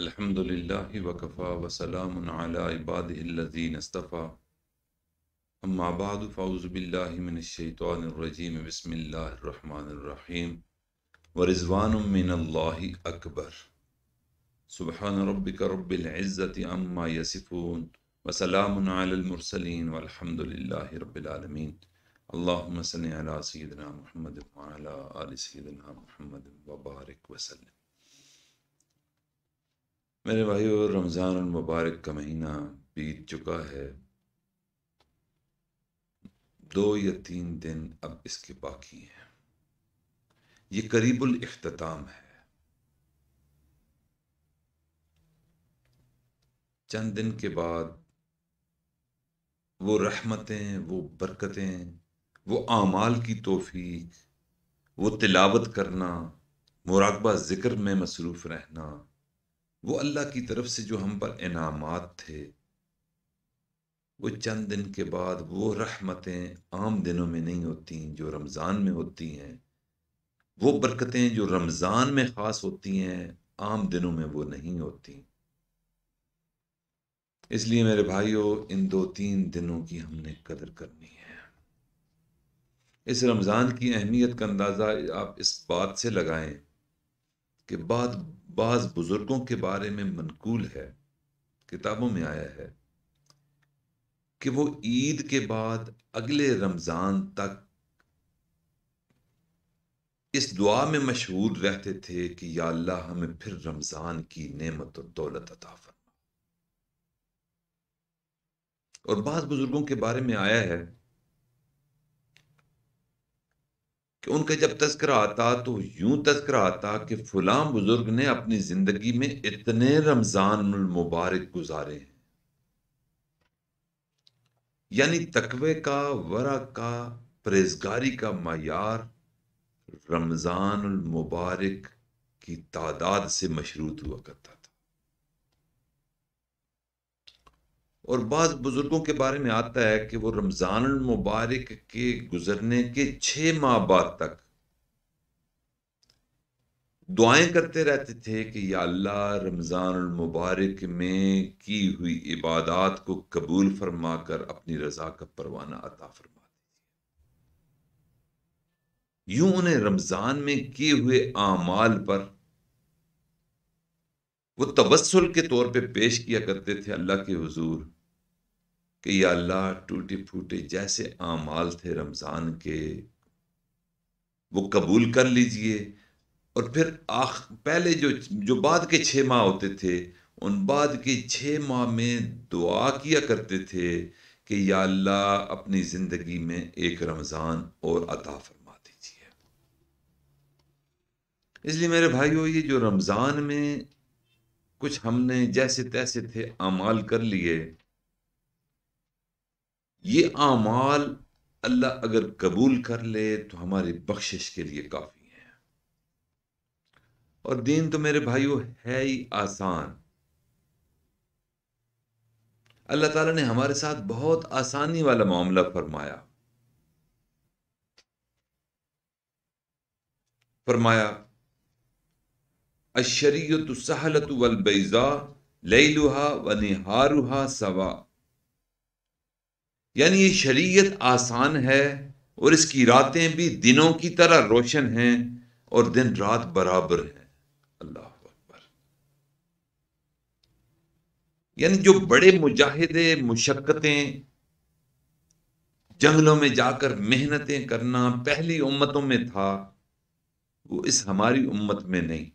अल्हम्दुलिल्लाहि वकफ़ा वसलाम अला इबादिल्लज़ीन इस्तफ़ा अम्मा बाद फ़ौज़ुबिल्लाहि मिनश्शैतानिर्रजीम बिस्मिल्लाहिर्रहमानिर्रहीम व रिज़वान मिनल्लाहि अकबर सुबहान रब्बिक रब्बिल इज़्ज़ति अम्मा यसिफून व सलाम अलल मुरसलीन वल्हम्दुलिल्लाहि रब्बिल आलमीन अल्लाहुम्म सल्लि अला सय्यिदना मुहम्मद व अला आलि सय्यिदना मुहम्मद व बारिक व सल्लम मेरे भाई और रमज़ान मुबारक का महीना बीत चुका है दो या तीन दिन अब इसके बाकी हैं ये करीबुल अख्ताम है चंद दिन के बाद वो रहमतें वो बरकतें वो आमाल की तोफ़ी वो तिलावत करना मुराकबा ज़िक्र में मसरूफ़ रहना वो अल्लाह की तरफ से जो हम पर इनामत थे वो चंद दिन के बाद वो रहमतें आम दिनों में नहीं होती जो रमज़ान में होती हैं वो बरकतें जो रमज़ान में ख़ास होती हैं आम दिनों में वो नहीं होती इसलिए मेरे भाइयों इन दो तीन दिनों की हमने कदर करनी है इस रमज़ान की अहमियत का अंदाज़ा आप इस बात से लगाएं कि बाद बाज बुजुर्गों के बारे में मनकूल है किताबों में आया है कि वो ईद के बाद अगले रमज़ान तक इस दुआ में मशहूर रहते थे कि या अल्लाह हमें फिर रमज़ान की नेमत और दौलत अता फरमा और बाज़ बुज़ुर्गों के बारे में आया है कि उनका जब तस्करा आता तो यूं तस्करा आता कि फलां बुज़ुर्ग ने अपनी ज़िंदगी में इतने रमज़ान मुबारक गुजारे हैं यानी तकवे का वरा का परहेजगारी का मैार रमज़ान मुबारक की तादाद से मशरूत हुआ करता और बाद बुज़ुर्गों के बारे में आता है कि वो रमज़ान मुबारक के गुजरने के छ माह बाद तक दुआएं करते रहते थे कि या अल्लाह रमज़ान मुबारक में की हुई इबादत को कबूल फरमा कर अपनी रज़ा का परवाना अता फरमा यूं उन्हें रमज़ान में किए हुए आमाल पर वो तवसल के तौर पे पेश किया करते थे अल्लाह के हजूर कि या अल्लाह टूटे फूटे जैसे आमाल थे रमज़ान के वो कबूल कर लीजिए और फिर आख पहले जो जो बाद के छः माह होते थे उन बाद के छः माह में दुआ किया करते थे कि या अल्लाह अपनी ज़िंदगी में एक रमज़ान और अता फरमा दीजिए इसलिए मेरे भाइयों ये जो रमज़ान में कुछ हमने जैसे तैसे थे अमाल कर लिए ये आमाल अल्लाह अगर कबूल कर ले तो हमारे बख्शिश के लिए काफ़ी है और दीन तो मेरे भाइयों है ही आसान अल्लाह ताला ने हमारे साथ बहुत आसानी वाला मामला फरमाया फरमाया अशरीत सहलत बैजा लैलुहा व निहारुहा सवा यानी ये शरीयत आसान है और इसकी रातें भी दिनों की तरह रोशन हैं और दिन रात बराबर हैं अल्लाह अकबर यानी जो बड़े मुजाहिदे मुशक्क़तें जंगलों में जाकर मेहनतें करना पहली उम्मतों में था वो इस हमारी उम्मत में नहीं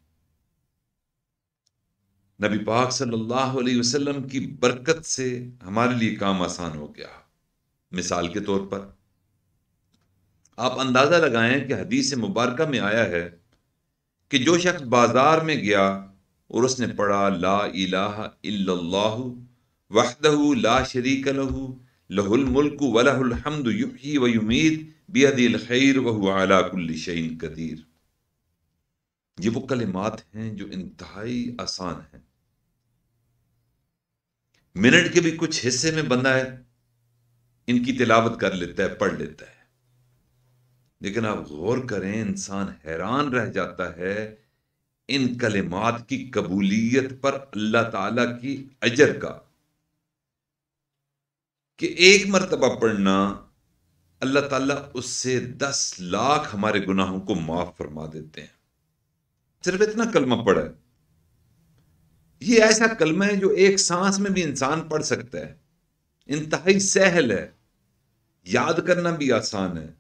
नबी पाक सल्लल्लाहु अलैहि वसल्लम की बरकत से हमारे लिए काम आसान हो गया मिसाल के तौर पर आप अंदाज़ा लगाएं कि हदीस मुबारक में आया है कि जो शख्स बाज़ार में गया और उसने पढ़ा ला इलाह वहदहू ला शरीक लहू लहुल मुल्क वलहमद युही व युमीद बेहदिल खैर वह अलाकुल्लिशन कदीर ये वो कलिमात हैं जो इंतहाई आसान हैं मिनट के भी कुछ हिस्से में बंदा है इनकी तिलावत कर लेता है पढ़ लेता है लेकिन आप गौर करें इंसान हैरान रह जाता है इन कलिमात की कबूलियत पर अल्लाह ताला की अजर का कि एक मरतबा पढ़ना अल्लाह ताला उससे दस लाख हमारे गुनाहों को माफ़ फरमा देते हैं सिर्फ इतना कलमा पढ़ा है ये ऐसा कलमा है जो एक सांस में भी इंसान पढ़ सकता है इंतहाई सहल है याद करना भी आसान है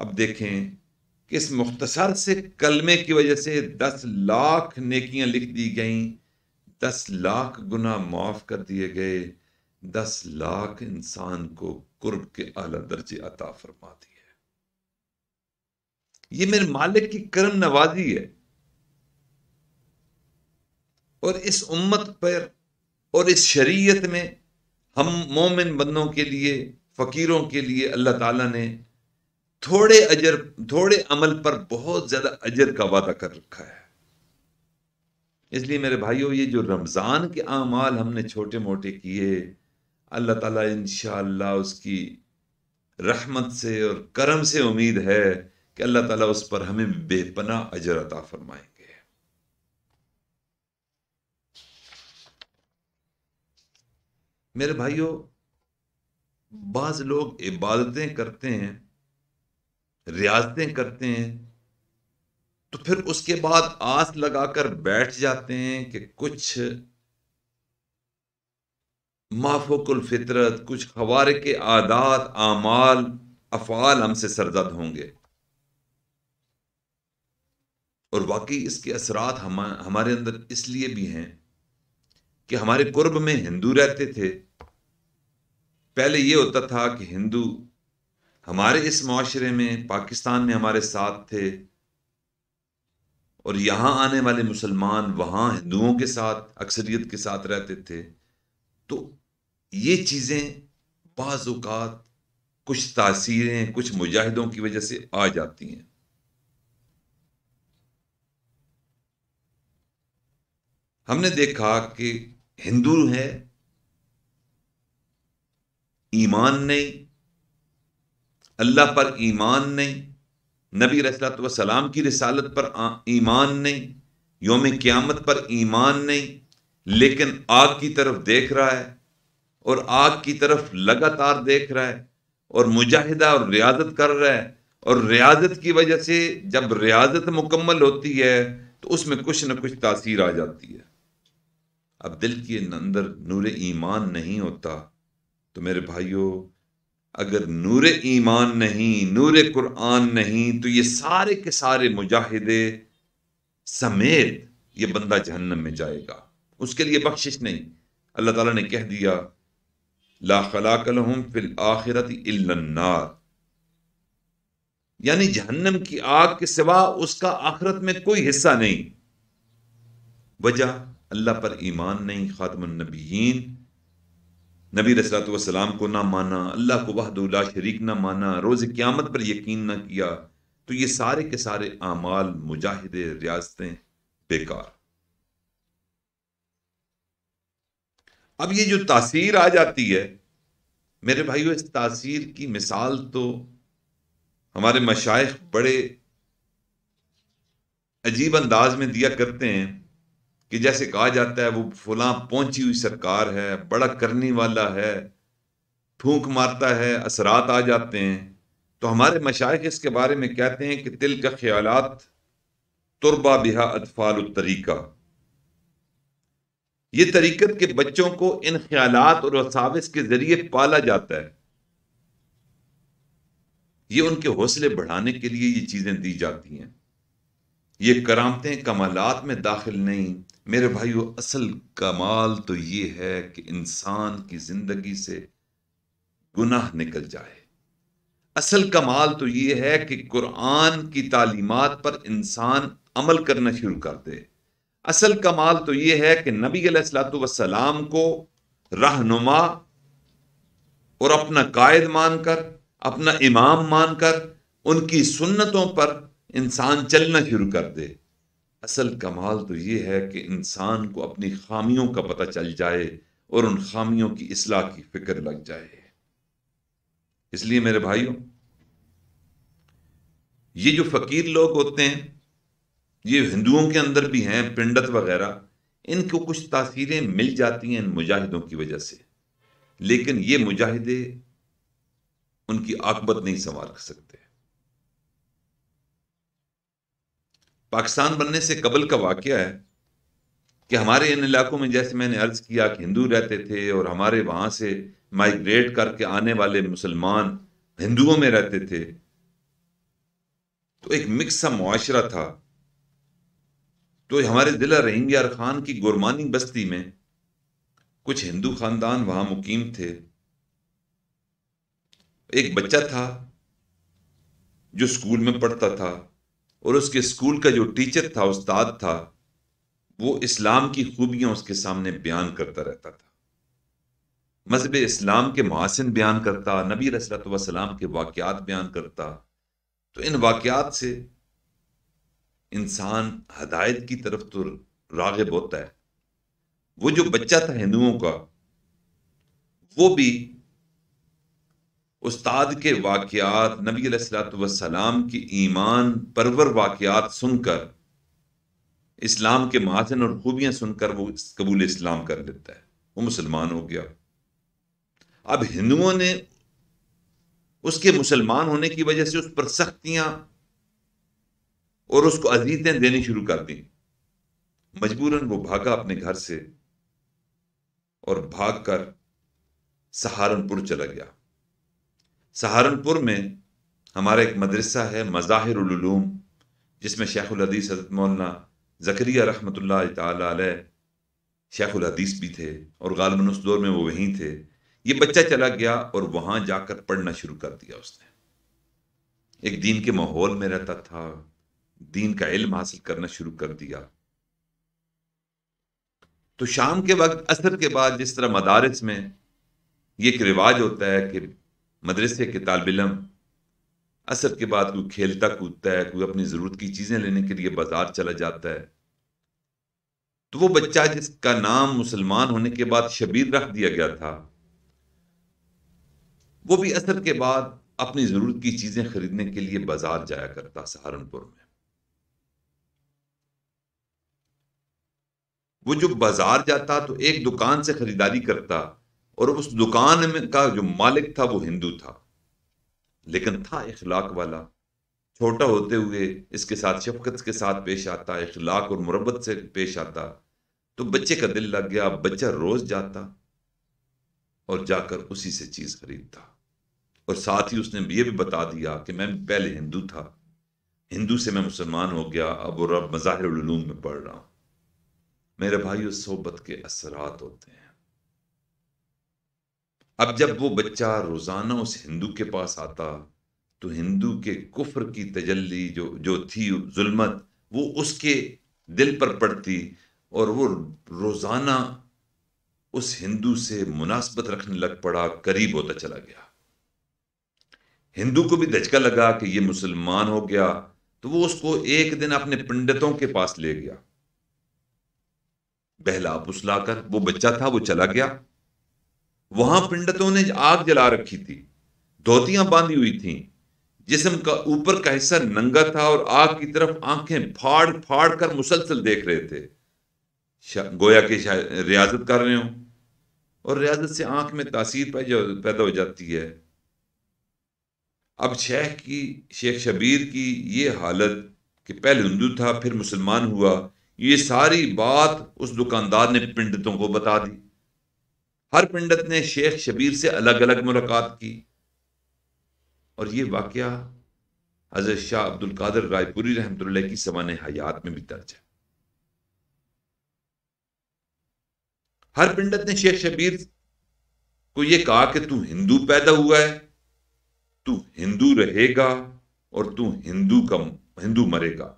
अब देखें कि इस मुख्तसर से कलमे की वजह से दस लाख नेकियां लिख दी गईं दस लाख गुना माफ़ कर दिए गए दस लाख इंसान को कुर्ब के अला दर्जे अता फरमा दिए ये मेरे मालिक की करम नवाजी है और इस उम्मत पर और इस शरीयत में हम मोमिन बंदों के लिए फ़कीरों के लिए अल्लाह ताला ने थोड़े अजर थोड़े अमल पर बहुत ज़्यादा अजर का वादा कर रखा है इसलिए मेरे भाइयों ये जो रमज़ान के अमाल हमने छोटे मोटे किए अल्लाह ताला इन उसकी रहमत से और करम से उम्मीद है कि अल्लाह ताला उस पर हमें बेपना अजर अता फरमाएंगे मेरे भाइयों बाज लोग इबादतें करते हैं रियाजतें करते हैं तो फिर उसके बाद आस लगाकर बैठ जाते हैं कि कुछ माफोकुल फितरत कुछ खबार के आदात आमाल अफ़ाल हमसे सरजद होंगे और वाकई इसके असरात हम हमारे अंदर इसलिए भी हैं कि हमारे कुर्ब में हिंदू रहते थे पहले ये होता था कि हिंदू हमारे इस माशरे में पाकिस्तान में हमारे साथ थे और यहाँ आने वाले मुसलमान वहाँ हिंदुओं के साथ अक्सरियत के साथ रहते थे तो ये चीज़ें बाज़ात कुछ तासीरें कुछ मुजाहिदों की वजह से आ जाती हैं हमने देखा कि हिंदू है ईमान नहीं अल्लाह पर ईमान नहीं नबी रसलाम की रसालत पर ईमान नहीं योम क़्यामत पर ईमान नहीं लेकिन आग की तरफ देख रहा है और आग की तरफ लगातार देख रहा है और मुजाहिदा और रियाजत कर रहा है और रियाजत की वजह से जब रियाजत मुकम्मल होती है तो उसमें कुछ ना कुछ तासीर आ जाती है अब दिल के अंदर नूर ईमान नहीं होता तो मेरे भाइयों अगर नूर ईमान नहीं नूर कुरान नहीं तो ये सारे के सारे मुजाहिदे समेत ये बंदा जहन्नम में जाएगा उसके लिए बख्शिश नहीं अल्लाह ताला ने कह दिया ला खलाकलहम फिल आखिरत इल्लन्नार यानी जहन्नम की आग के सिवा उसका आखिरत में कोई हिस्सा नहीं वजह अल्लाह पर ईमान नहीं खातमनबीन नबी रसलातम को ना माना अल्लाह को वहदुल्ला शरीक ना माना रोज़ क़्यामत पर यकीन ना किया तो ये सारे के सारे अमाल मुजाहिद रियाजतें बेकार अब ये जो तासीर आ जाती है मेरे भाइयों इस तासीर की मिसाल तो हमारे मशाइ बड़े अजीब अंदाज में दिया करते हैं कि जैसे कहा जाता है वो फुला पहुंची हुई सरकार है बड़ा करने वाला है फूंक मारता है असरात आ जाते हैं तो हमारे मशाइ इसके बारे में कहते हैं कि तिल का ख्याल तुरबा बिहा अतफाल तरीका ये तरीकत के बच्चों को इन ख्याल और असाविस के जरिए पाला जाता है ये उनके हौसले बढ़ाने के लिए ये चीज़ें दी जाती हैं ये करामतें कमालत में दाखिल नहीं मेरे भाइयों असल कमाल तो ये है कि इंसान की ज़िंदगी से गुनाह निकल जाए असल कमाल तो ये है कि कुरान की तालीमत पर इंसान अमल करना शुरू कर दे असल कमाल तो ये है कि नबी सलाम को रहनुमा और अपना कायद मानकर अपना इमाम मानकर उनकी सुन्नतों पर इंसान चलना शुरू कर दे असल कमाल तो ये है कि इंसान को अपनी खामियों का पता चल जाए और उन खामियों की असलाह की फिक्र लग जाए इसलिए मेरे भाइयों ये जो फकीर लोग होते हैं ये हिंदुओं के अंदर भी हैं पिंडत वगैरह इनको कुछ तासीरें मिल जाती हैं इन मुजाहिदों की वजह से लेकिन ये मुजाहिदे उनकी आकबत नहीं संवार सकते पाकिस्तान बनने से कबल का वाक्य है कि हमारे इन इलाकों में जैसे मैंने अर्ज़ किया कि हिंदू रहते थे और हमारे वहाँ से माइग्रेट करके आने वाले मुसलमान हिंदुओं में रहते थे तो एक मिक्स सा मुआशरा था तो हमारे ज़िला रहिंग्यार खान की गुरमानी बस्ती में कुछ हिंदू ख़ानदान वहां मुकीम थे एक बच्चा था जो स्कूल में पढ़ता था और उसके स्कूल का जो टीचर था उस्ताद था वो इस्लाम की खूबियाँ उसके सामने बयान करता रहता था मजहब इस्लाम के महासिन बयान करता नबी रसलतम के वाक़ात बयान करता तो इन वाक़ात से इंसान हदायत की तरफ तो रागब होता है वो जो बच्चा था हिंदुओं का वो भी उस्ताद के वाकयात नबी सलाम की ईमान परवर वाकयात सुनकर इस्लाम के महाजन और खूबियां सुनकर वो कबूल इस्लाम कर लेता है वो मुसलमान हो गया अब हिंदुओं ने उसके मुसलमान होने की वजह से उस पर सख्तियां और उसको अजीतें देनी शुरू कर दी मजबूरन वो भागा अपने घर से और भागकर सहारनपुर चला गया सहारनपुर में हमारा एक मदरसा है मज़ाहिरलूम जिसमें शेखुलहदीस हजरत मौलाना ज़करिया रहमत ला शेखुलहदीस भी थे और गालबन उस दौर में वो वहीं थे ये बच्चा चला गया और वहाँ जाकर पढ़ना शुरू कर दिया उसने एक दीन के माहौल में रहता था दीन का इल्म हासिल करना शुरू कर दिया तो शाम के वक्त असर के बाद जिस तरह मदारस में ये एक रिवाज होता है कि मदरसे के तालब असर के बाद कोई खेलता कूदता है कोई अपनी ज़रूरत की चीज़ें लेने के लिए बाज़ार चला जाता है तो वो बच्चा जिसका नाम मुसलमान होने के बाद शबीर रख दिया गया था वो भी असर के बाद अपनी ज़रूरत की चीज़ें खरीदने के लिए बाज़ार जाया करता सहारनपुर में वो जो बाज़ार जाता तो एक दुकान से ख़रीदारी करता और उस दुकान में का जो मालिक था वो हिंदू था लेकिन था इखलाक वाला छोटा होते हुए इसके साथ शफकत के साथ पेश आता इखलाक और मुरबत से पेश आता तो बच्चे का दिल लग गया बच्चा रोज जाता और जाकर उसी से चीज़ खरीदता और साथ ही उसने ये भी बता दिया कि मैं पहले हिंदू था हिंदू से मैं मुसलमान हो गया अब और अब मज़ाहर में पढ़ रहा हूं मेरे भाई उस सोबत के असरात होते हैं अब जब वो बच्चा रोज़ाना उस हिंदू के पास आता तो हिंदू के कुफर की तजल्ली जो जो थी जुल्मत वो उसके दिल पर पड़ती और वो रोज़ाना उस हिंदू से मुनासबत रखने लग पड़ा करीब होता चला गया हिंदू को भी धचका लगा कि ये मुसलमान हो गया तो वो उसको एक दिन अपने पंडितों के पास ले गया बहला फुसला कर वो बच्चा था वो चला गया वहां पिंडतों ने आग जला रखी थी धोतियां बांधी हुई थी जिसम का ऊपर का हिस्सा नंगा था और आग की तरफ आंखें फाड़ फाड़ कर मुसलसल देख रहे थे गोया के रियाजत कर रहे हो और रियाजत से आंख में तासीर पैदा हो जाती है अब शेख की शेख शबीर की ये हालत कि पहले हिंदू था फिर मुसलमान हुआ ये सारी बात उस दुकानदार ने पिंडतों को बता दी हर पंडित ने शेख शबीर से अलग अलग मुलाकात की और ये वाक्य हजरत शाह अब्दुल कादर रायपुरी रहमत की समान हयात में भी दर्ज है हर पंडित ने शेख शबीर को यह कहा कि तू हिंदू पैदा हुआ है तू हिंदू रहेगा और तू हिंदू का हिंदू मरेगा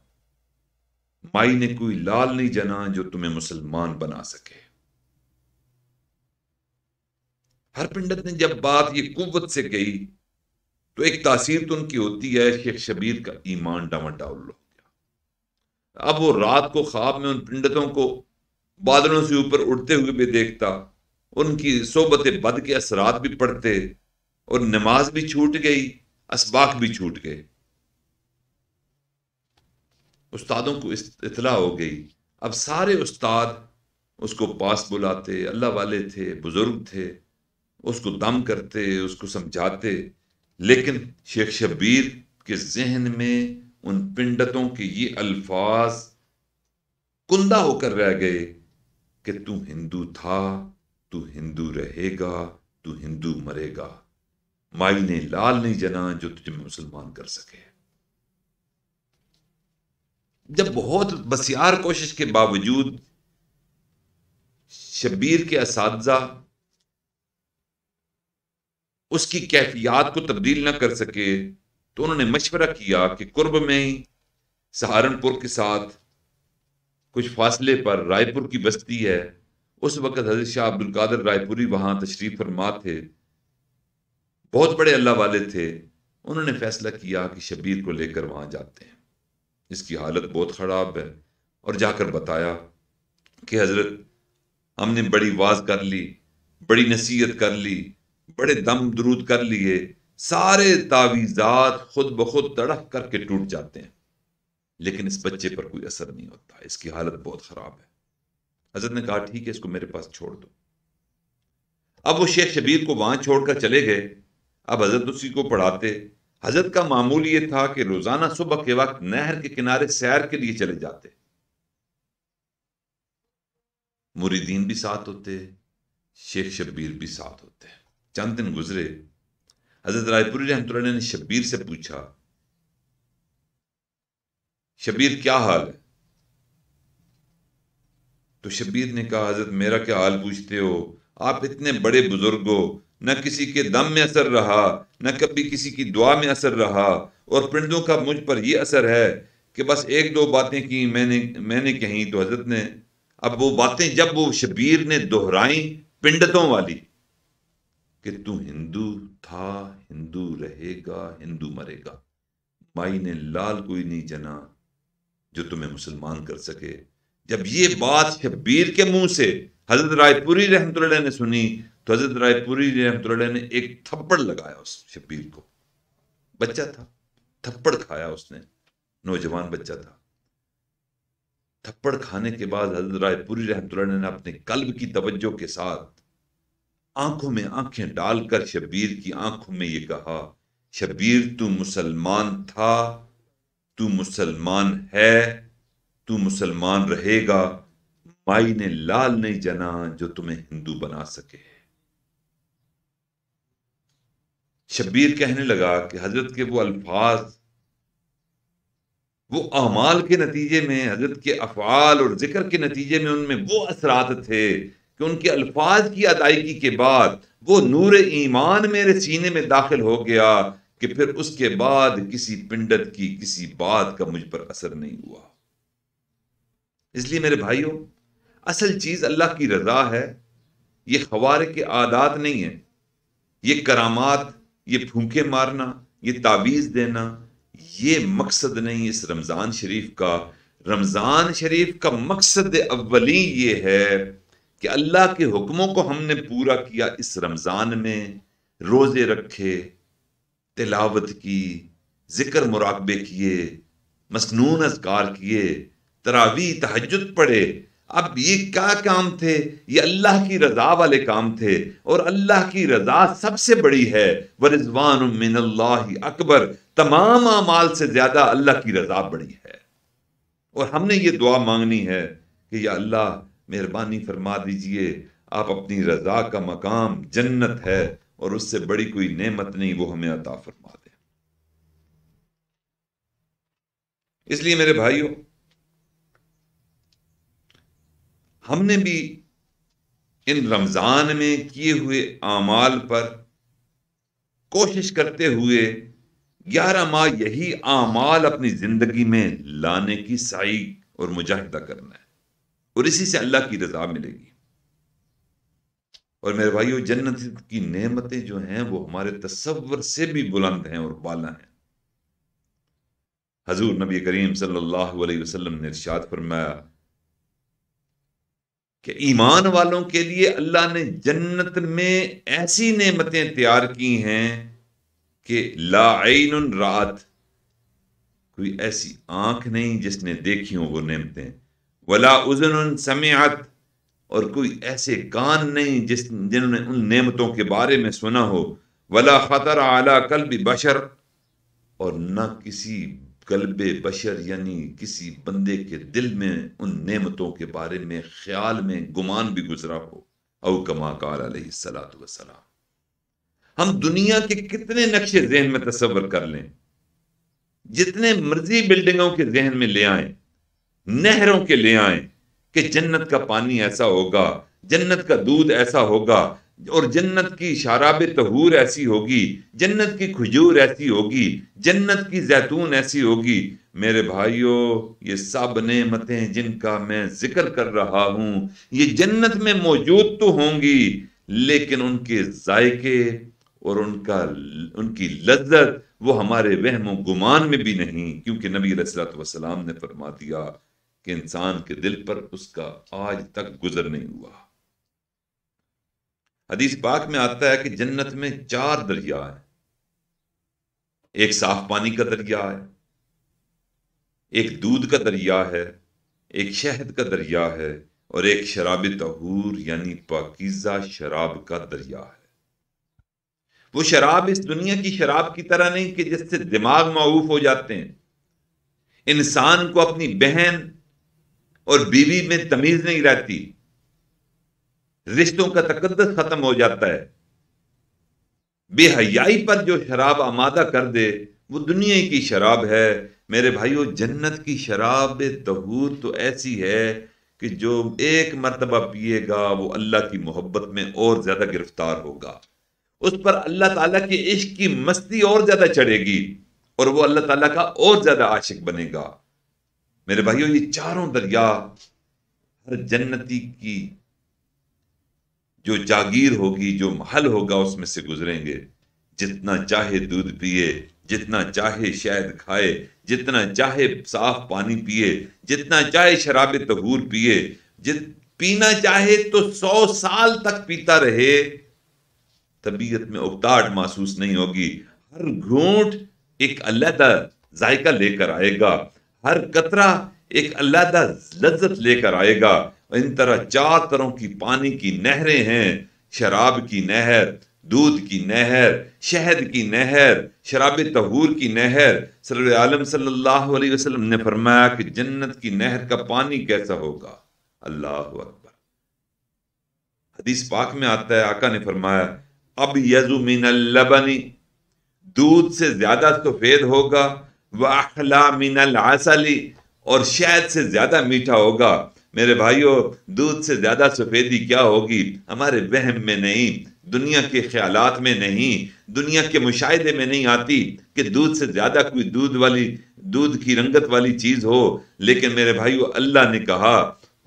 माई ने कोई लाल नहीं जना जो तुम्हें मुसलमान बना सके हर पंडित ने जब बात ये कुत से कही तो एक तासीर तो उनकी होती है शेख शबीर का ईमान डावाडाउल हो गया अब वो रात को ख्वाब में उन पंडितों को बादलों से ऊपर उड़ते हुए भी देखता उनकी सोबत बद के असरात भी पड़ते और नमाज भी छूट गई इसबाक भी छूट गए उस्तादों को इतला हो गई अब सारे उस्ताद उसको पास बुलाते अल्लाह वाले थे बुज़ुर्ग थे उसको दम करते उसको समझाते लेकिन शेख शबीर के जहन में उन पिंडतों के ये अल्फाज कुंदा होकर रह गए कि तू हिंदू था तू हिंदू रहेगा तू हिंदू मरेगा माई ने लाल नहीं जना जो तुझे मुसलमान कर सके जब बहुत बसियार कोशिश के बावजूद शबीर के इस उसकी कैफियात को तब्दील ना कर सके तो उन्होंने मशवरा किया कि कुर्ब में सहारनपुर के साथ कुछ फासले पर रायपुर की बस्ती है उस वक्त हजरत शाह अब्दुल कादर रायपुरी वहां तशरीफ फरमा थे बहुत बड़े अल्लाह वाले थे उन्होंने फैसला किया कि शबीर को लेकर वहां जाते हैं इसकी हालत बहुत ख़राब है और जाकर बताया कि हज़रत हमने बड़ी वाज कर ली बड़ी नसीहत कर ली बड़े दम दरूद कर लिए सारे तावीज़ात खुद ब खुद तड़प करके टूट जाते हैं लेकिन इस बच्चे पर कोई असर नहीं होता इसकी हालत बहुत ख़राब है हजरत ने कहा ठीक है इसको मेरे पास छोड़ दो अब वो शेख शबीर को वहां छोड़कर चले गए अब हजरत उसी को पढ़ाते हजरत का मामूल ये था कि रोज़ाना सुबह के वक्त नहर के किनारे सैर के लिए चले जाते मुरीदीन भी साथ होते शेख शबीर भी साथ होते चंद दिन गुजरे हजरत रायपुरी रहमत ने शबीर से पूछा शबीर क्या हाल है तो शबीर ने कहा हजरत मेरा क्या हाल पूछते हो आप इतने बड़े बुजुर्ग हो न किसी के दम में असर रहा न कभी किसी की दुआ में असर रहा और पिंडों का मुझ पर यह असर है कि बस एक दो बातें की मैंने मैंने कही तो हजरत ने अब वो बातें जब वो शबीर ने दोहराई पिंडतों वाली कि तू हिंदू था हिंदू रहेगा हिंदू मरेगा माई ने लाल कोई नहीं जना जो तुम्हें मुसलमान कर सके जब ये बात शब्बीर के मुंह से हजरत रायपुरी रहमत ने सुनी तो हजरत रायपुरी रहमत ने एक थप्पड़ लगाया उस शब्बीर को बच्चा था थप्पड़ खाया उसने नौजवान बच्चा था थप्पड़ खाने के बाद हजरत रायपुरी रहमत ने अपने कल्ब की तवज्जो के साथ आंखों में आंखें डालकर शब्बीर की आंखों में ये कहा शब्बीर तू मुसलमान था तू मुसलमान है तू मुसलमान रहेगा माई ने लाल नहीं जना जो तुम्हें हिंदू बना सके शब्बीर कहने लगा कि हजरत के वो अल्फाज वो अमाल के नतीजे में हजरत के अफ़ाल और जिक्र के नतीजे में उनमें वो असरात थे कि उनके अल्फाज की अदायगी के बाद वो नूर ईमान मेरे सीने में दाखिल हो गया कि फिर उसके बाद किसी पिंडत की किसी बात का मुझ पर असर नहीं हुआ इसलिए मेरे भाइयों असल चीज अल्लाह की रजा है ये खवार के आदात नहीं है ये करामात ये फूके मारना ये तावीज देना ये मकसद नहीं इस रमज़ान शरीफ का रमज़ान शरीफ का मकसद अव्वली ये है कि अल्लाह के हुक्मों को हमने पूरा किया इस रमज़ान में रोज़े रखे तिलावत की ज़िक्र मुराकबे किए मसनून असकार किए तरावी तहजद पढ़े अब ये क्या काम थे ये अल्लाह की रज़ा वाले काम थे और अल्लाह की रज़ा सबसे बड़ी है व रिजवान अकबर तमाम अमाल से ज़्यादा अल्लाह की रज़ा बड़ी है और हमने ये दुआ मांगनी है कि या अल्लाह मेहरबानी फरमा दीजिए आप अपनी रजा का मकाम जन्नत है और उससे बड़ी कोई नेमत नहीं वो हमें अता फरमा दे इसलिए मेरे भाइयों हमने भी इन रमज़ान में किए हुए आमाल पर कोशिश करते हुए ग्यारह माह यही आमाल अपनी ज़िंदगी में लाने की साई और मुजाहिदा करना है और इसी से अल्लाह की रजा मिलेगी और मेरे भाइयों जन्नत की नेमतें जो हैं वो हमारे तस्वर से भी बुलंद हैं और बाला हैं हजूर नबी करीम सल्लल्लाहु अलैहि वसल्लम ने इरशाद फरमाया कि ईमान वालों के लिए अल्लाह ने जन्नत में ऐसी नेमतें तैयार की हैं कि लाइन रात कोई ऐसी आंख नहीं जिसने देखी हो वो नेमतें वला उजन समत और कोई ऐसे कान नहीं जिस जिन्होंने उन नेमतों के बारे में सुना हो वला ख़तर आला कल्ब बशर और न किसी कल्ब बशर यानी किसी बंदे के दिल में उन नेमतों के बारे में ख्याल में गुमान भी गुजरा हो अव कमा काल सलाम हम दुनिया के कितने नक्शे जहन में तस्वर कर लें जितने मर्जी बिल्डिंगों के जहन में ले आए नहरों के ले आए कि जन्नत का पानी ऐसा होगा जन्नत का दूध ऐसा होगा और जन्नत की शराब तहूर ऐसी होगी जन्नत की खजूर ऐसी होगी जन्नत की जैतून ऐसी होगी मेरे भाइयों ये सब नेमतें जिनका मैं जिक्र कर रहा हूं ये जन्नत में मौजूद तो होंगी लेकिन उनके जायके और उनका उनकी लज्जत वो हमारे वहम गुमान में भी नहीं क्योंकि नबी रसलात वसलाम ने फरमा दिया कि इंसान के दिल पर उसका आज तक गुजर नहीं हुआ हदीस पाक में आता है कि जन्नत में चार दरिया है एक साफ पानी का दरिया है एक दूध का दरिया है एक शहद का दरिया है और एक शराब तहूर यानी पाकिजा शराब का दरिया है वो शराब इस दुनिया की शराब की तरह नहीं कि जिससे दिमाग मऊफ हो जाते हैं इंसान को अपनी बहन और बीवी में तमीज नहीं रहती रिश्तों का तकदस खत्म हो जाता है बेहयाई पर जो शराब आमादा कर दे वो दुनिया की शराब है मेरे भाइयों जन्नत की शराब तहूर तो ऐसी है कि जो एक मरतबा पिएगा वो अल्लाह की मोहब्बत में और ज़्यादा गिरफ्तार होगा उस पर अल्लाह ताला के इश्क की मस्ती और ज़्यादा चढ़ेगी और वो अल्लाह ताला का और ज़्यादा आशिक बनेगा मेरे भाइयों ये चारों दरिया हर जन्नती की जो जागीर होगी जो महल होगा उसमें से गुजरेंगे जितना चाहे दूध पिए जितना चाहे शहद खाए जितना चाहे साफ पानी पिए जितना चाहे शराब तहूर पिए जित पीना चाहे तो सौ साल तक पीता रहे तबीयत में उबताहट महसूस नहीं होगी हर घूट एक अलहदा जायका लेकर आएगा हर कतरा एक अल्लादा लज्जत लेकर आएगा इन तरह चार तरह की पानी की नहरें हैं शराब की नहर दूध की नहर शहद की नहर शराब तहूर की नहर सर आलम सल्लल्लाहु अलैहि वसल्लम ने फरमाया कि जन्नत की नहर का पानी कैसा होगा अल्लाह अकबर हदीस पाक में आता है आका ने फरमाया अब यजुमिन लबनी दूध से ज्यादा सफेद तो होगा वाहला मिनल आसली और शायद से ज़्यादा मीठा होगा मेरे भाइयों दूध से ज़्यादा सफ़ेदी क्या होगी हमारे वहम में नहीं दुनिया के ख्यालात में नहीं दुनिया के मुशाहे में नहीं आती कि दूध से ज़्यादा कोई दूध वाली दूध की रंगत वाली चीज़ हो लेकिन मेरे भाइयों अल्लाह ने कहा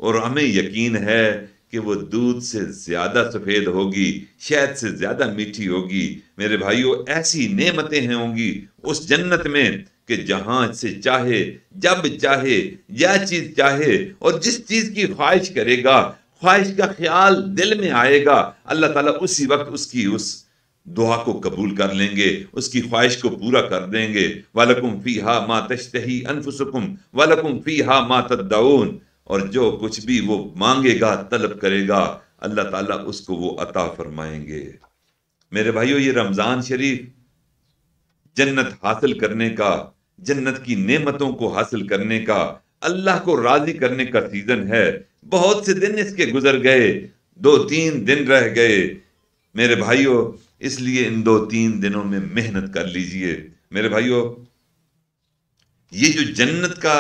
और हमें यकीन है कि वो दूध से ज़्यादा सफ़ेद होगी शहद से ज़्यादा मीठी होगी मेरे भाइयों ऐसी नेमतें हैं होंगी उस जन्नत में कि जहां से चाहे जब चाहे यह चीज़ चाहे और जिस चीज़ की ख्वाहिश करेगा ख्वाहिश का ख्याल दिल में आएगा अल्लाह ताला उसी वक्त उसकी उस दुआ को कबूल कर लेंगे उसकी ख्वाहिश को पूरा कर देंगे वालकुम फ़ी हा मा तश्तही अनफुसकुम वालकुम फ़ी हा मा तद्दाउन और जो कुछ भी वो मांगेगा तलब करेगा अल्लाह ताला उसको वो अता फरमाएंगे मेरे भाइयों ये रमज़ान शरीफ जन्नत हासिल करने का जन्नत की नेमतों को हासिल करने का अल्लाह को राज़ी करने का सीज़न है बहुत से दिन इसके गुजर गए दो तीन दिन रह गए मेरे भाइयों इसलिए इन दो तीन दिनों में मेहनत कर लीजिए मेरे भाइयों ये जो जन्नत का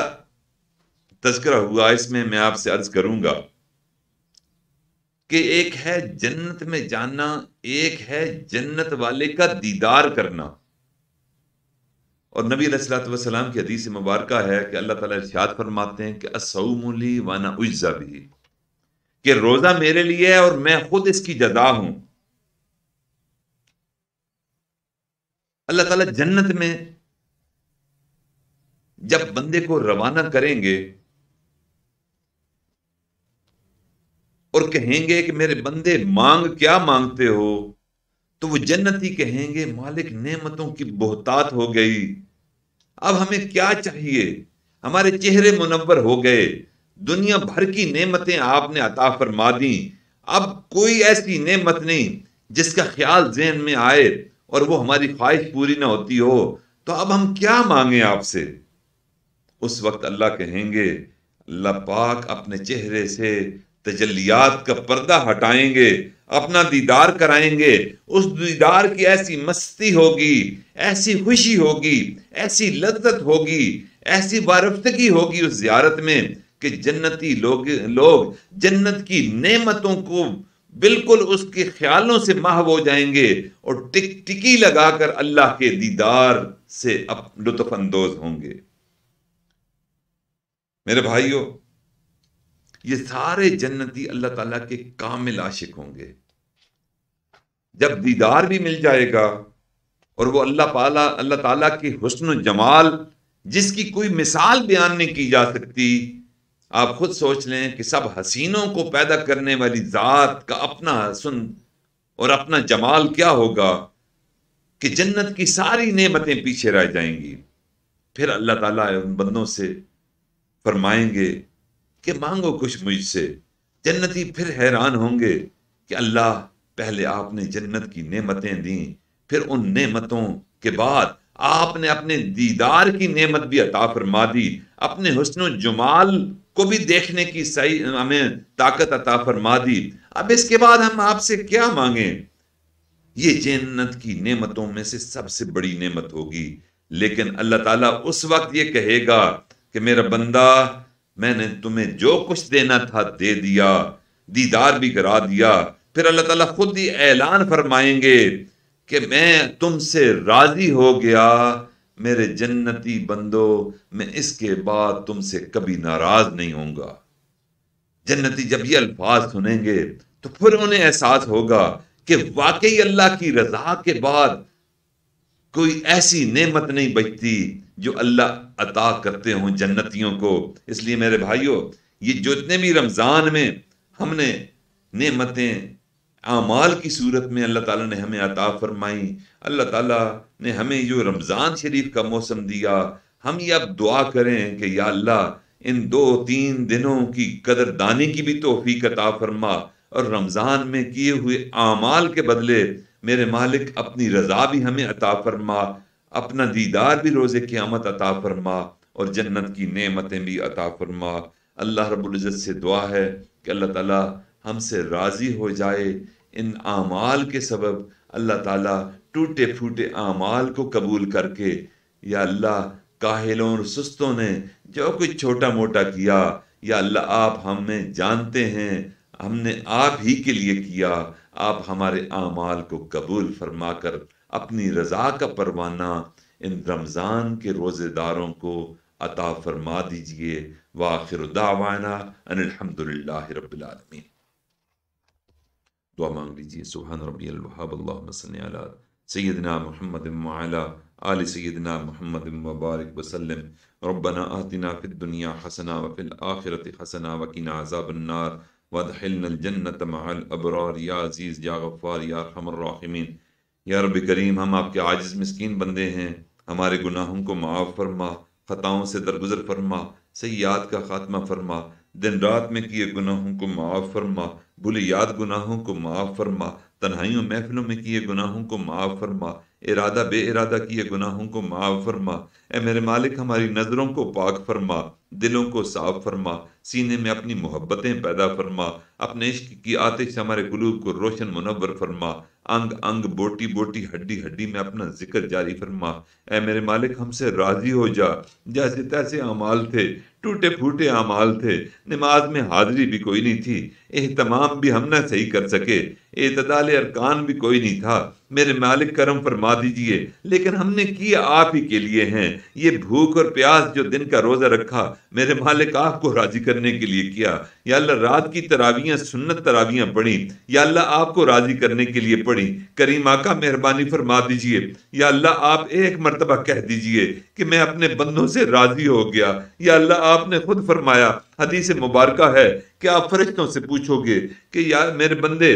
तस्करा हुआ इसमें मैं आपसे अर्ज करूंगा कि एक है जन्नत में जाना एक है जन्नत वाले का दीदार करना और नबी सलाम की हदीस मुबारक है कि अल्लाह ताला फरमाते हैं कि असऊमली वाना उज्जा भी कि रोज़ा मेरे लिए है और मैं खुद इसकी जदा हूं अल्लाह ताला जन्नत में जब बंदे को रवाना करेंगे और कहेंगे कि मेरे बंदे मांग क्या मांगते हो तो वो जन्नती कहेंगे मालिक नेमतों की बहुतात हो गई अब हमें क्या चाहिए हमारे चेहरे मुनवर हो गए दुनिया भर की नेमतें आपने अता फरमा दी अब कोई ऐसी नेमत नहीं जिसका ख्याल जहन में आए और वो हमारी ख्वाहिश पूरी ना होती हो तो अब हम क्या मांगे आपसे उस वक्त अल्लाह कहेंगे अल्लाह पाक अपने चेहरे से तजलियात का पर्दा हटाएंगे अपना दीदार कराएंगे उस दीदार की ऐसी मस्ती होगी ऐसी खुशी होगी ऐसी लज्जत होगी ऐसी वारफ्तगी होगी उस जियारत में कि जन्नती लोग लोग जन्नत की नेमतों को बिल्कुल उसके ख्यालों से माह हो जाएंगे और टिक टिकी लगाकर अल्लाह के दीदार से लुत्फानंदोज होंगे मेरे भाइयों ये सारे जन्नती अल्लाह ताला के कामिल आशिक होंगे जब दीदार भी मिल जाएगा और वो अल्लाह पाला अल्लाह ताला के हुस्न जमाल जिसकी कोई मिसाल बयान नहीं की जा सकती आप खुद सोच लें कि सब हसीनों को पैदा करने वाली ज़ात का अपना हसन और अपना जमाल क्या होगा कि जन्नत की सारी नेमतें पीछे रह जाएंगी फिर अल्लाह ताला उन बंदों से फरमाएंगे कि मांगो कुछ मुझसे जन्नती फिर हैरान होंगे कि अल्लाह पहले आपने जन्नत की नेमतें दी फिर उन नेमतों के बाद आपने अपने दीदार की नेमत भी अता फरमा दी अपने हुसन जमाल को भी देखने की सही हमें ताकत अता फरमा दी अब इसके बाद हम आपसे क्या मांगे ये जन्नत की नेमतों में से सबसे बड़ी नेमत होगी लेकिन अल्लाह ताला उस वक्त ये कहेगा कि मेरा बंदा मैंने तुम्हें जो कुछ देना था दे दिया दीदार भी करा दिया फिर अल्लाह ताला खुद ही ऐलान फरमाएंगे कि मैं तुमसे राजी हो गया मेरे जन्नती बंदो मैं इसके बाद तुमसे कभी नाराज नहीं होऊंगा जन्नती जब ये अल्फाज सुनेंगे तो फिर उन्हें एहसास होगा कि वाकई अल्लाह की रजा के बाद कोई ऐसी नेमत नहीं बचती जो अल्लाह अता करते हों जन्नतियों को इसलिए मेरे भाइयों ये जितने भी रमज़ान में हमने नेमतें आमाल की सूरत में अल्लाह ताला ने हमें अता फरमाई अल्लाह ताला ने हमें जो रमज़ान शरीफ का मौसम दिया हम ये अब दुआ करें कि या अल्लाह इन दो तीन दिनों की कदरदानी की भी तोहफी अता फरमा और रमज़ान में किए हुए आमाल के बदले मेरे मालिक अपनी रजा भी हमें अता फरमा अपना दीदार भी रोज़े क़्यामत अता फरमा और जन्नत की नेमतें भी अता फरमा अल्लाह रब्ज़त से दुआ है कि अल्लाह ताला हमसे राज़ी हो जाए इन आमाल के सबब अल्लाह ताला टूटे फूटे आमाल को कबूल करके या अल्लाह काहिलों और सुस्तों ने जो कुछ छोटा मोटा किया या अल्लाह आप हमें जानते हैं हमने आप ही के लिए किया आप हमारे आमाल को कबूल फरमा कर अपनी रज़ा का परवाना इन रमज़ान के रोज़ेदारों को अता फरमा दीजिए वाखिर दावाना अनिलहमदिल्ला दुआ मांग लीजिए सुबहान रबी अलवहाब सैदना महमद आल सैदना महमद वबारक वसलम रबना आतना फ़िदुनिया हसना वफ़िल आखिरत हसना वकीना अजाबन्नार वदहिलजन्नत महल अबरार या अज़ीज़ या गफ़ार या रहमीन या रब करीम हम आपके आजिज़ मस्किन बंदे हैं हमारे गुनाहों को माफ़ फरमा ख़ताओं से दरगुजर फरमा सही याद का ख़ात्मा फरमा दिन रात में किए गुनाहों को माफ़ फरमा भूल याद गुनाहों को माफ़ फरमा तन्हाइयों महफिलों में किए गुनाहों को माफ़ फरमा इरादा बे इरादा किए गुनाहों को माफ फरमा ए मेरे मालिक हमारी नज़रों को पाक फरमा दिलों को साफ फरमा सीने में अपनी मोहब्बतें पैदा फरमा अपने इश्क की आतिश हमारे गुलूब को रोशन मुनवर फरमा अंग अंग बोटी बोटी हड्डी हड्डी में अपना जिक्र जारी फरमा ए मेरे मालिक हमसे राजी हो जा जैसे तैसे अमाल थे टूटे फूटे अमाल थे नमाज में हाजिरी भी कोई नहीं थी एहतमाम भी हम ना सही कर सके एतदाल अरकान भी कोई नहीं था मेरे मालिक करम फरमा दीजिए लेकिन हमने किए आप ही के लिए हैं ये भूख और प्यास जो दिन का रोज़ा रखा मेरे मालिक आपको राजी करने के लिए किया या अल्लाह रात की तरावियाँ सुन्नत तरावियाँ पढ़ी या अल्लाह आपको राजी करने के लिए पढ़ी पड़ी करीम आका मेहरबानी फरमा दीजिए या अल्लाह आप एक मरतबा कह दीजिए कि मैं अपने बंदों से राजी हो गया या अल्लाह आपने खुद फरमाया हदीस मुबारक है कि आप फरिश्तों से पूछोगे कि यार मेरे बंदे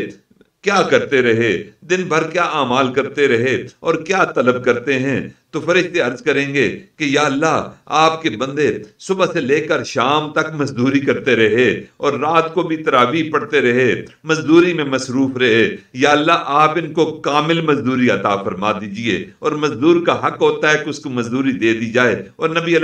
क्या करते रहे दिन भर क्या अमाल करते रहे और क्या तलब करते हैं तो फरिश्ते अर्ज करेंगे कि या अल्लाह आपके बंदे सुबह से लेकर शाम तक मजदूरी करते रहे और रात को भी तरावी पढ़ते रहे मजदूरी में मसरूफ रहे या अल्लाह आप इनको कामिल मजदूरी अता फरमा दीजिए और मजदूर का हक होता है कि उसको मजदूरी दे दी जाए और नबी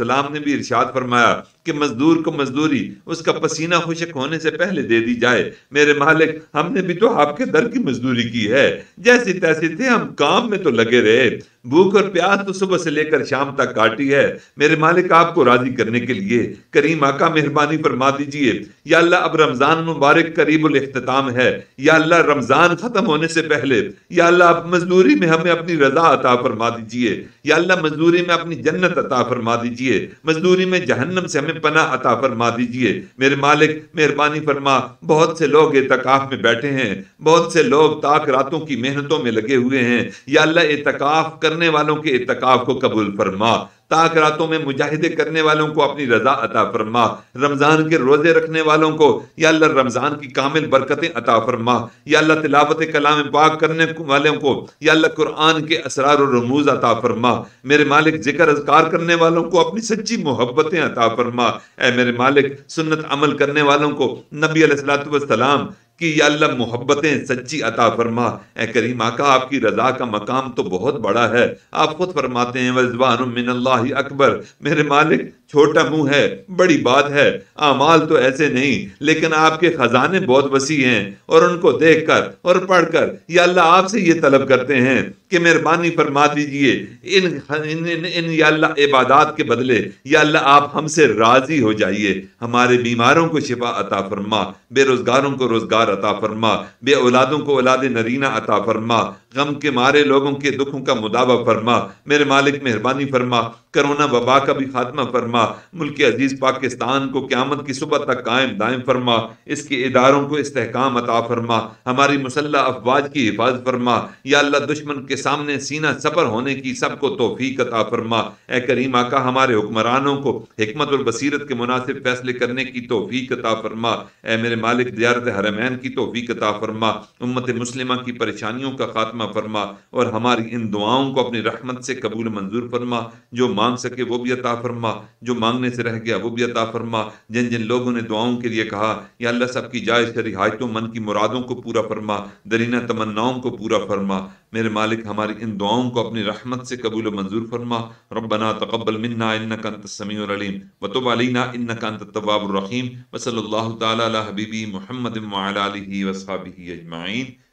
सलाम ने भी इरशाद फरमाया कि मजदूर को मजदूरी उसका पसीना खुशक होने से पहले दे दी जाए मेरे मालिक हमने भी तो आपके दर की मजदूरी की है जैसे तैसे थे हम काम में तो लगे रहे भूख और प्यास तो सुबह से लेकर शाम तक काटी है मेरे मालिक आपको राजी करने के लिए करीम आका मेहरबानी फरमा दीजिए या अल्लाह अब रमज़ान मुबारक करीब अख्ताम है या अल्लाह रमज़ान ख़त्म होने से पहले या अल्लाह आप मजदूरी में हमें अपनी रजा अता फरमा दीजिए या अल्लाह मजदूरी में अपनी जन्नत अता फरमा दीजिए मजदूरी में जहन्नम से हमें पना अता फरमा दीजिए मेरे मालिक मेहरबानी फरमा बहुत से लोग एतकाफ में बैठे हैं बहुत से लोग ताक रातों की मेहनतों में लगे हुए हैं या अल्लाह एतकाफ करने वालों वालों के इतकाफ को कबूल फरमा ताक रातों में मुजाहिदे करने वालों को अपनी रजा अता फरमा रमज़ान के रोज़े रखने वालों को या अल्लाह रमज़ान की कामिल बरकतें अता फरमा या अल्लाह तिलावत कलाम पाक करने वालों को या अल्लाह कुरान के असरार और रमूज अता फरमा मेरे मालिक जिक्र अजकार करने वालों को अपनी सच्ची मोहब्बतें अता फरमा ए मेरे मालिक सुन्नत अमल करने वालों को नबी सलाम कि अल्लाह मोहब्बतें सच्ची अता फरमा ए करीम आका आपकी रजा का मकाम तो बहुत बड़ा है आप खुद फरमाते हैं वजबान अकबर मेरे मालिक छोटा मुंह है बड़ी बात है अमाल तो ऐसे नहीं लेकिन आपके ख़जाने बहुत वसी हैं और उनको देख कर और पढ़ कर या अल्लाह आपसे ये तलब करते हैं कि मेहरबानी फरमा दीजिए इन इन इन, इन या इबादत के बदले या अल्लाह आप हमसे राज़ी हो जाइए हमारे बीमारों को शिफा अता फरमा बेरोज़गारों को रोज़गार अता फरमा बे औलादों को औलाद नरीना अता फरमा गम के मारे लोगों के दुखों का मुदावा फरमा मेरे मालिक मेहरबानी फरमा करोना वबा का भी खात्मा फरमा मुल्क अजीज़ पाकिस्तान को क़्यामत की सुबह तक कायम दायम फरमा इसके इदारों को इस्तेकाम अता फरमा हमारी मुसल्ला अफवाज की हिफाजत फरमा या अल्लाह दुश्मन के सामने सीना सफर होने की सबको तोफीक अता फरमा ए करीम आका हमारे हुक्मरानों को हमत और बसीरत के मुनासिब फैसले करने की तोफीक अता फरमा ए मेरे मालिक जियारत हरमैन की तोफीक अता फरमा उम्मत मुसलिमा की परेशानियों का खात्मा रहमा फरमा और हमारी इन दुआओं को अपनी रहमत से कबूल मंजूर फरमा जो मांग सके वो भी अता फरमा जो मांगने से रह गया वो भी अता फरमा जिन जिन लोगों ने दुआओं के लिए कहा या अल्लाह सब की जायज़ रिहायतों मन की मुरादों को पूरा फरमा दरीना तमन्नाओं को पूरा फरमा मेरे मालिक हमारी इन दुआओं को अपनी रहमत से कबूल मंजूर फरमा रबना तकबल मन्ना इनकंत समीम वतुब अलीना इनकंत तवाबरहीम वसल तबीबी महमद वाली वसाबी अजमाइन